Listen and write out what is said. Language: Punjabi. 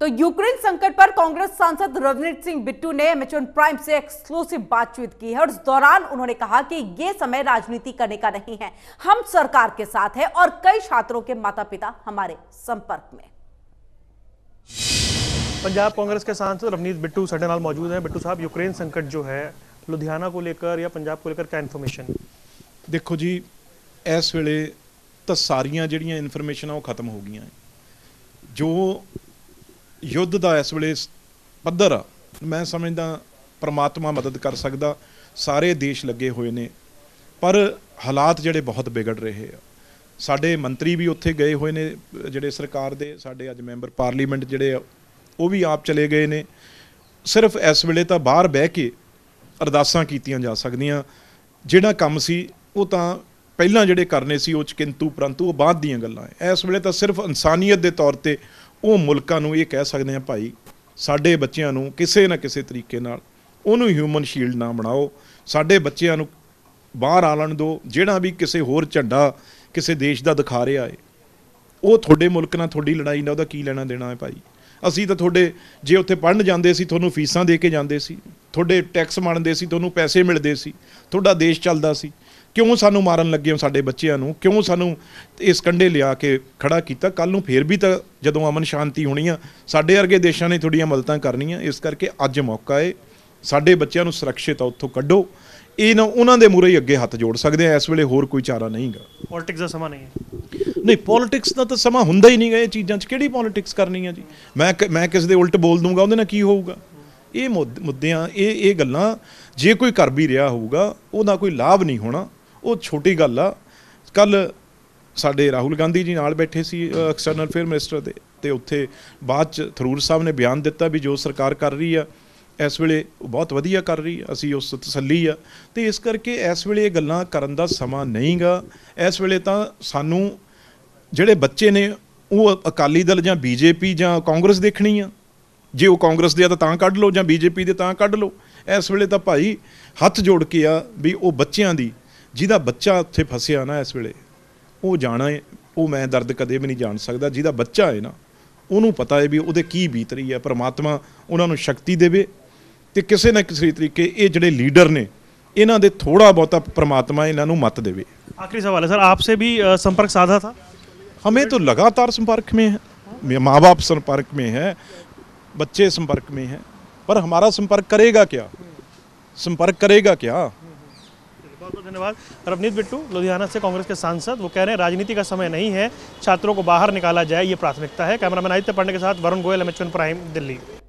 तो यूक्रेन संकट पर कांग्रेस सांसद रवनीत सिंह बिट्टू ने एमेचोन प्राइम से एक्सक्लूसिव बातचीत की है और इस दौरान उन्होंने कहा कि ये समय राजनीति करने का नहीं है हम सरकार के साथ हैं और कई छात्रों के माता पिता हमारे संपर्क में पंजाब कांग्रेस के सांसद रवनीत बिट्टू सडे मौजूद है बिट्टू साहब यूक्रेन संकट जो है लुधियाना को लेकर या पंजाब को लेकर क्या इन्फॉर्मेशन देखो जी इस वे तो सारिया जनफॉर्मेशन खत्म हो गई जो ਯੁੱਧ ਦਾ ਇਸ ਵੇਲੇ ਪੱਧਰ ਮੈਂ ਸਮਝਦਾ ਪ੍ਰਮਾਤਮਾ ਮਦਦ ਕਰ ਸਕਦਾ ਸਾਰੇ ਦੇਸ਼ ਲੱਗੇ ਹੋਏ ਨੇ ਪਰ ਹਾਲਾਤ ਜਿਹੜੇ ਬਹੁਤ ਵਿਗੜ ਰਹੇ ਆ ਸਾਡੇ ਮੰਤਰੀ ਵੀ ਉੱਥੇ ਗਏ ਹੋਏ ਨੇ ਜਿਹੜੇ ਸਰਕਾਰ ਦੇ ਸਾਡੇ ਅੱਜ ਮੈਂਬਰ ਪਾਰਲੀਮੈਂਟ ਜਿਹੜੇ ਆ ਉਹ ਵੀ ਆਪ ਚਲੇ ਗਏ ਨੇ ਸਿਰਫ ਇਸ ਵੇਲੇ ਤਾਂ ਬਾਹਰ ਬਹਿ ਕੇ ਅਰਦਾਸਾਂ ਕੀਤੀਆਂ ਜਾ ਸਕਦੀਆਂ ਜਿਹੜਾ ਕੰਮ ਸੀ ਉਹ ਤਾਂ ਪਹਿਲਾਂ ਜਿਹੜੇ ਕਰਨੇ ਸੀ ਉਹ ਚ ਕਿੰਤੂ ਪਰੰਤੂ ਉਹ ਬਾਅਦ ਦੀਆਂ ਗੱਲਾਂ ਐ ਇਸ ਵੇਲੇ ਤਾਂ ਸਿਰਫ ਇਨਸਾਨੀਅਤ ਦੇ ਤੌਰ ਤੇ ਉਹ ਮੁਲਕਾਂ ਨੂੰ ਇਹ ਕਹਿ ਸਕਦੇ ਆ ਭਾਈ ਸਾਡੇ ਬੱਚਿਆਂ ਨੂੰ ਕਿਸੇ ਨਾ ਕਿਸੇ ਤਰੀਕੇ ਨਾਲ ਉਹਨੂੰ ਹਿਊਮਨ ਸ਼ੀਲਡ ਨਾ ਬਣਾਓ ਸਾਡੇ ਬੱਚਿਆਂ ਨੂੰ ਬਾਹਰ ਆਲਣ ਦਿਓ ਜਿਹੜਾ ਵੀ ਕਿਸੇ ਹੋਰ ਝੰਡਾ ਕਿਸੇ ਦੇਸ਼ ਦਾ ਦਿਖਾ ਰਿਹਾ ਏ ਉਹ ਤੁਹਾਡੇ ਮੁਲਕ ਨਾਲ ਤੁਹਾਡੀ ਲੜਾਈ ਨਾਲ ਉਹਦਾ ਕੀ ਲੈਣਾ ਦੇਣਾ ਹੈ ਭਾਈ ਅਸੀਂ ਤਾਂ ਤੁਹਾਡੇ ਜੇ ਉੱਥੇ ਪੜਨ ਜਾਂਦੇ ਸੀ ਤੁਹਾਨੂੰ ਫੀਸਾਂ ਦੇ ਕੇ ਜਾਂਦੇ ਸੀ ਤੁਹਾਡੇ ਟੈਕਸ ਮੰਨਦੇ ਸੀ ਤੁਹਾਨੂੰ ਪੈਸੇ ਮਿਲਦੇ ਸੀ ਤੁਹਾਡਾ ਦੇਸ਼ ਚੱਲਦਾ ਸੀ ਕਿਉਂ ਸਾਨੂੰ ਮਾਰਨ ਲੱਗੇ ਹੋ ਸਾਡੇ ਬੱਚਿਆਂ ਨੂੰ ਕਿਉਂ ਸਾਨੂੰ ਇਸ ਕੰਡੇ ਲਿਆ ਕੇ ਖੜਾ ਕੀਤਾ ਕੱਲ ਨੂੰ ਫੇਰ ਵੀ ਤਾਂ ਜਦੋਂ ਅਮਨ ਸ਼ਾਂਤੀ ਹੋਣੀ ਆ ਸਾਡੇ ਵਰਗੇ ਦੇਸ਼ਾਂ ਨੇ ਤੁਹਾਡੀਆਂ ਮਦਦਾਂ ਕਰਨੀਆਂ ਇਸ ਕਰਕੇ ਅੱਜ ਮੌਕਾ ਏ ਸਾਡੇ ਬੱਚਿਆਂ ਨੂੰ ਸੁਰੱਖਿਅਤ ਉੱਥੋਂ ਕੱਢੋ ਇਹ ਨਾ ਉਹਨਾਂ ਦੇ ਮੂਰੇ ਹੀ ਅੱਗੇ ਹੱਥ ਜੋੜ ਸਕਦੇ ਆ ਇਸ ਵੇਲੇ ਹੋਰ ਕੋਈ ਚਾਰਾ ਨਹੀਂਗਾ ਪੋਲਿਟਿਕਸ ਦਾ ਸਮਾਂ ਨਹੀਂ ਹੈ ਨਹੀਂ ਪੋਲਿਟਿਕਸ ਦਾ ਤਾਂ ਸਮਾਂ ਹੁੰਦਾ ਹੀ ਨਹੀਂ ਇਹ ਚੀਜ਼ਾਂ 'ਚ ਕਿਹੜੀ ਪੋਲਿਟਿਕਸ ਕਰਨੀ ਆ ਜੀ ਮੈਂ ਮੈਂ ਕਿਸੇ ਦੇ ਉਲਟ ਬੋਲ ਦੂੰਗਾ ਉਹਦੇ ਨਾਲ ਕੀ ਹੋਊਗਾ ਇਹ ਮੁੱਦਿਆਂ ਇਹ ਇਹ ਗੱਲਾਂ ਜੇ ਕੋਈ ਕਰ ਵੀ ਰਿਹਾ ਹੋਊਗਾ ਉਹਦਾ ਕੋਈ ਲਾਭ ਨਹੀਂ ਹੋਣਾ ਉਹ ਛੋਟੀ ਗੱਲ ਆ ਕੱਲ ਸਾਡੇ ਰਾਹੁਲ ਗਾਂਧੀ ਜੀ ਨਾਲ ਬੈਠੇ ਸੀ ਐਕਸਟਰਨਲ ਫੇਅਰ ਮਿਨਿਸਟਰ ਦੇ ਤੇ ਉੱਥੇ ਬਾਅਦ ਚ ਥਰੂਰ ਸਾਹਿਬ ਨੇ ਬਿਆਨ ਦਿੱਤਾ ਵੀ ਜੋ ਸਰਕਾਰ ਕਰ ਰਹੀ ਆ ਇਸ ਵੇਲੇ ਬਹੁਤ ਵਧੀਆ ਕਰ ਰਹੀ ਅਸੀਂ ਉਸ ਤਸੱਲੀ ਆ ਤੇ ਇਸ ਕਰਕੇ ਇਸ ਵੇਲੇ ਇਹ ਗੱਲਾਂ ਕਰਨ ਦਾ ਸਮਾਂ ਨਹੀਂਗਾ ਇਸ ਵੇਲੇ ਤਾਂ ਸਾਨੂੰ ਜਿਹੜੇ ਬੱਚੇ ਨੇ ਉਹ ਅਕਾਲੀ ਦਲ ਜਾਂ ਬੀਜੇਪੀ ਜਾਂ ਕਾਂਗਰਸ ਦੇਖਣੀ ਆ ਜੇ ਉਹ ਕਾਂਗਰਸ ਦੇ ਆ ਤਾਂ ਕੱਢ ਲਓ ਜਾਂ ਬੀਜੇਪੀ ਦੇ ਤਾਂ ਕੱਢ ਲਓ ਇਸ ਵੇਲੇ ਤਾਂ ਭਾਈ ਹੱਥ ਜੋੜ ਕੇ ਆ ਵੀ ਉਹ ਬੱਚਿਆਂ ਦੀ ਜਿਹਦਾ ਬੱਚਾ ਉੱਥੇ ਫਸਿਆ ਨਾ ਇਸ ਵੇਲੇ ਉਹ ਜਾਣਾ ਉਹ ਮੈਂ ਦਰਦ ਕਦੇ ਵੀ ਨਹੀਂ ਜਾਣ ਸਕਦਾ ਜਿਹਦਾ ਬੱਚਾ ਹੈ ਨਾ ਉਹਨੂੰ ਪਤਾ ਹੈ ਵੀ ਉਹਦੇ ਕੀ ਬੀਤ ਰਹੀ ਹੈ ਪ੍ਰਮਾਤਮਾ ਉਹਨਾਂ ਨੂੰ ਸ਼ਕਤੀ ਦੇਵੇ ਤੇ ਕਿਸੇ ਨਾ ਕਿਸੇ ਤਰੀਕੇ ਇਹ ਜਿਹੜੇ ਲੀਡਰ ਨੇ ਇਹਨਾਂ ਦੇ ਥੋੜਾ ਬਹੁਤਾ ਪ੍ਰਮਾਤਮਾ ਇਹਨਾਂ ਨੂੰ ਮਤ ਦੇਵੇ ਆਖਰੀ ਸਵਾਲ ਹੈ ਸਰ ਆਪਸੇ ਵੀ ਸੰਪਰਕ ਸਾਧਾ ਥਾ ਹਮੇ ਤੋ ਲਗਾਤਾਰ ਸੰਪਰਕ ਮੇ ਹੈ है ਮਾਪੇ ਸੰਪਰਕ ਮੇ ਹੈ ਬੱਚੇ ਸੰਪਰਕ ਮੇ ਹੈ ਪਰ ਹਮਾਰਾ ਸੰਪਰਕ ਕਰੇਗਾ करेगा ਸੰਪਰਕ ਕਰੇਗਾ करेगा बहुत बहुत धन्यवाद रवनीत बिट्टू लुधियाना से कांग्रेस के सांसद वो कह रहे हैं राजनीति का समय नहीं है छात्रों को बाहर निकाला जाए ये प्राथमिकता है कैमरामैन आदित्य पांडे के साथ वरुण गोयल एम प्राइम दिल्ली